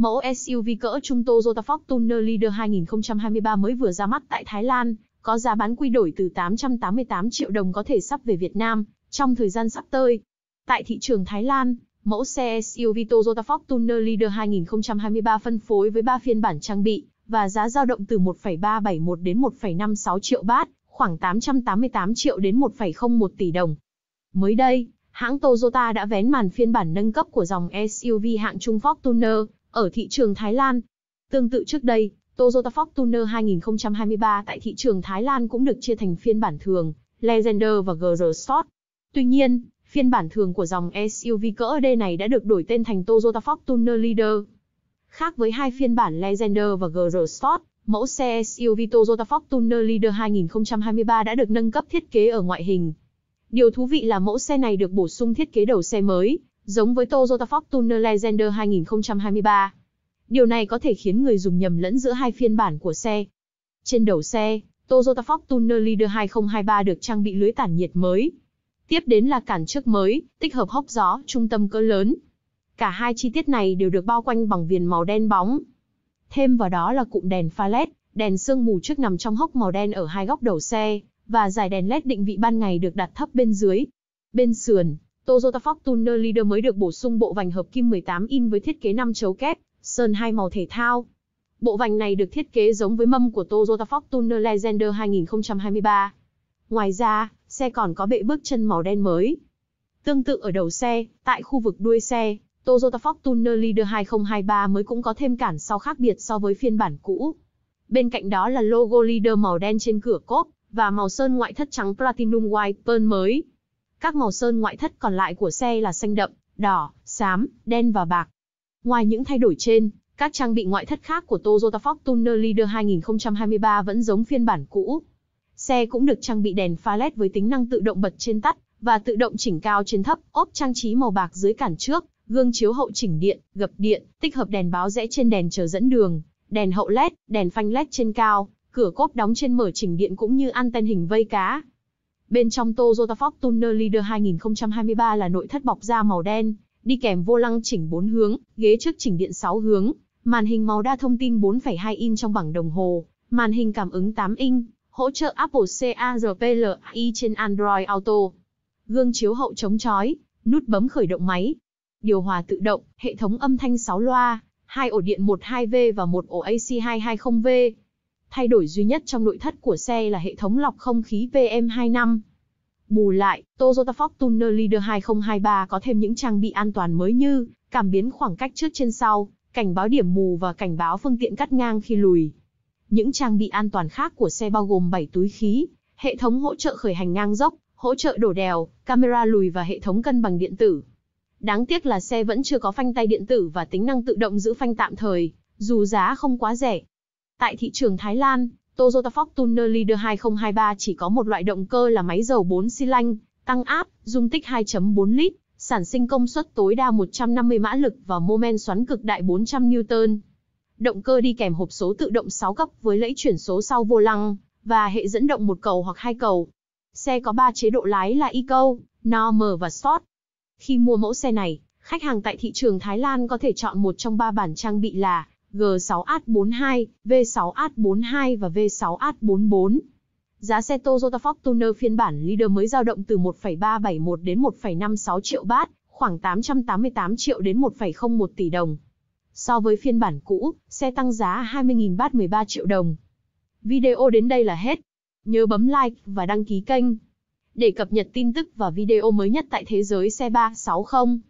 Mẫu SUV cỡ trung Toyota Fortuner Leader 2023 mới vừa ra mắt tại Thái Lan, có giá bán quy đổi từ 888 triệu đồng có thể sắp về Việt Nam trong thời gian sắp tới. Tại thị trường Thái Lan, mẫu xe SUV Toyota Fortuner Leader 2023 phân phối với 3 phiên bản trang bị và giá giao động từ 1,371 đến 1,56 triệu bát, khoảng 888 triệu đến 1,01 tỷ đồng. Mới đây, hãng Toyota đã vén màn phiên bản nâng cấp của dòng SUV hạng trung Fortuner ở thị trường Thái Lan. Tương tự trước đây, Toyota Fortuner 2023 tại thị trường Thái Lan cũng được chia thành phiên bản thường, Legender và GR Sport. Tuy nhiên, phiên bản thường của dòng SUV cỡ D này đã được đổi tên thành Toyota Fortuner Leader. Khác với hai phiên bản Legender và GR Sport, mẫu xe SUV Toyota Fortuner Leader 2023 đã được nâng cấp thiết kế ở ngoại hình. Điều thú vị là mẫu xe này được bổ sung thiết kế đầu xe mới, giống với Toyota Fortuner Legender 2023. Điều này có thể khiến người dùng nhầm lẫn giữa hai phiên bản của xe. Trên đầu xe, Toyota Fortuner Leader 2023 được trang bị lưới tản nhiệt mới. Tiếp đến là cản trước mới, tích hợp hốc gió, trung tâm cỡ lớn. Cả hai chi tiết này đều được bao quanh bằng viền màu đen bóng. Thêm vào đó là cụm đèn pha LED, đèn sương mù trước nằm trong hốc màu đen ở hai góc đầu xe, và dải đèn LED định vị ban ngày được đặt thấp bên dưới. Bên sườn, Toyota Fortuner Leader mới được bổ sung bộ vành hợp kim 18 in với thiết kế 5 chấu kép, sơn hai màu thể thao. Bộ vành này được thiết kế giống với mâm của Toyota Fortuner Legender 2023. Ngoài ra, xe còn có bệ bước chân màu đen mới. Tương tự ở đầu xe, tại khu vực đuôi xe, Toyota Fortuner Leader 2023 mới cũng có thêm cản sau khác biệt so với phiên bản cũ. Bên cạnh đó là logo Leader màu đen trên cửa cốp và màu sơn ngoại thất trắng Platinum White Pearl mới. Các màu sơn ngoại thất còn lại của xe là xanh đậm, đỏ, xám, đen và bạc. Ngoài những thay đổi trên, các trang bị ngoại thất khác của Toyota Fortuner Leader 2023 vẫn giống phiên bản cũ. Xe cũng được trang bị đèn pha LED với tính năng tự động bật trên tắt và tự động chỉnh cao trên thấp, ốp trang trí màu bạc dưới cản trước, gương chiếu hậu chỉnh điện, gập điện, tích hợp đèn báo rẽ trên đèn chờ dẫn đường, đèn hậu LED, đèn phanh LED trên cao, cửa cốp đóng trên mở chỉnh điện cũng như anten hình vây cá. Bên trong Toyota Fortuner Leader 2023 là nội thất bọc da màu đen, đi kèm vô lăng chỉnh 4 hướng, ghế trước chỉnh điện 6 hướng, màn hình màu đa thông tin 4,2 inch trong bảng đồng hồ, màn hình cảm ứng 8 inch, hỗ trợ Apple CarPlay trên Android Auto. Gương chiếu hậu chống chói, nút bấm khởi động máy, điều hòa tự động, hệ thống âm thanh 6 loa, hai ổ điện 12V và một ổ AC220V. Thay đổi duy nhất trong nội thất của xe là hệ thống lọc không khí VM25. Bù lại, Toyota Fortuner Leader 2023 có thêm những trang bị an toàn mới như cảm biến khoảng cách trước trên sau, cảnh báo điểm mù và cảnh báo phương tiện cắt ngang khi lùi. Những trang bị an toàn khác của xe bao gồm 7 túi khí, hệ thống hỗ trợ khởi hành ngang dốc, hỗ trợ đổ đèo, camera lùi và hệ thống cân bằng điện tử. Đáng tiếc là xe vẫn chưa có phanh tay điện tử và tính năng tự động giữ phanh tạm thời, dù giá không quá rẻ, Tại thị trường Thái Lan, Toyota Fortuner Leader 2023 chỉ có một loại động cơ là máy dầu 4 xi lanh, tăng áp, dung tích 2.4 lít, sản sinh công suất tối đa 150 mã lực và mô men xoắn cực đại 400 Newton. Động cơ đi kèm hộp số tự động 6 cấp với lẫy chuyển số sau vô lăng và hệ dẫn động một cầu hoặc hai cầu. Xe có 3 chế độ lái là Eco, Normal và Sport. Khi mua mẫu xe này, khách hàng tại thị trường Thái Lan có thể chọn một trong ba bản trang bị là G6H42, V6H42 và V6H44. Giá xe Toyota Fortuner phiên bản Leader mới dao động từ 1,371 đến 1,56 triệu bát, khoảng 888 triệu đến 1,01 tỷ đồng. So với phiên bản cũ, xe tăng giá 20.000 bát 13 triệu đồng. Video đến đây là hết. Nhớ bấm like và đăng ký kênh để cập nhật tin tức và video mới nhất tại thế giới xe 360.